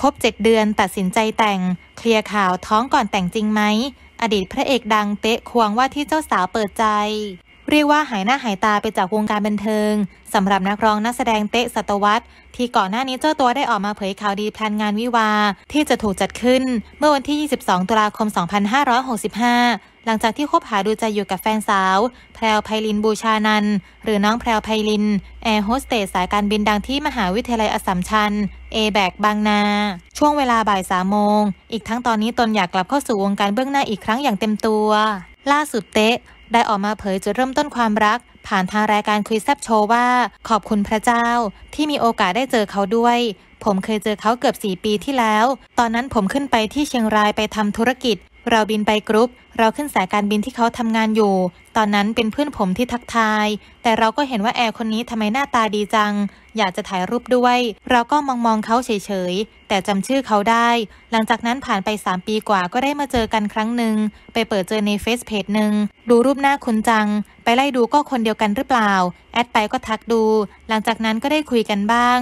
คบเจ็ดเดือนตัดสินใจแต่ง เคลียร์ข่าวท้องก่อนแต่งจริงไหม อดีตพระเอกดังเตะ ควงว่าที่เจ้าสาวเปิดใจเรียกว่าหายหน้าหายตาไปจากวงการบันเทิงสำหรับนักร้องนักแสดงเตะสัตวัตที่ก่อนหน้านี้เจ้าตัวได้ออกมาเผยข่าวดีแพลนงานวิวา ที่จะถูกจัดขึ้นเมื่อวันที่ 22 ตุลาคม 2565 หลังจากที่คบหาดูใจอยู่กับแฟนสาว แพรวไพลินบูชานันหรือน้องแพรวไพลินแอร์โฮสเตสสายการบินดังที่มหาวิทยาลัยอสสัมชัญเอแบกบางนาช่วงเวลาบ่ายสามโมงอีกทั้งตอนนี้ตนอยากกลับเข้าสู่วงการเบื้องหน้าอีกครั้งอย่างเต็มตัว ล่าสุดเตะได้ออกมาเผยจุดเริ่มต้นความรัก ผ่านทางรายการคุยแซบโชว์ว่า ขอบคุณพระเจ้าที่มีโอกาสได้เจอเขาด้วย ผมเคยเจอเขาเกือบ 4 ปีที่แล้ว ตอนนั้นผมขึ้นไปที่เชียงรายไปทำธุรกิจเราบินไปกรุ๊ป เราขึ้นสายการบินที่เขาทำงานอยู่ ตอนนั้นเป็นเพื่อนผมที่ทักทาย แต่เราก็เห็นว่าแอร์คนนี้ทำไมหน้าตาดีจัง อยากจะถ่ายรูปด้วย เราก็มองมองเขาเฉยๆ แต่จำชื่อเขาได้ หลังจากนั้นผ่านไป 3 ปีกว่าก็ได้มาเจอกันครั้งหนึ่ง ไปเปิดเจอในเฟซเพจหนึ่ง ดูรูปหน้าคุณจัง ไปไล่ดูก็คนเดียวกันหรือเปล่า แอดไปก็ทักดู หลังจากนั้นก็ได้คุยกันบ้าง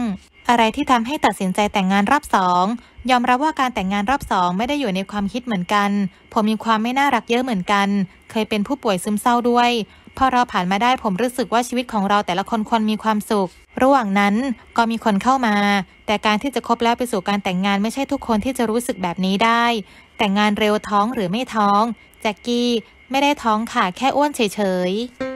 อะไรที่ทำให้ตัดสินใจแต่งงานรอบสองยอมรับว่าการแต่งงานรอบสองไม่ได้อยู่ในความคิดเหมือนกัน ผมมีความไม่น่ารักเยอะเหมือนกัน เคยเป็นผู้ป่วยซึมเศร้าด้วย พอเราผ่านมาได้ผมรู้สึกว่าชีวิตของเราแต่ละคนควรมีความสุข ระหว่างนั้นก็มีคนเข้ามา แต่การที่จะคบแล้วไปสู่การแต่งงานไม่ใช่ทุกคนที่จะรู้สึกแบบนี้ได้ แต่งงานเร็วท้องหรือไม่ท้อง แจ็กกี้ไม่ได้ท้องค่ะแค่อ้วนเฉยๆ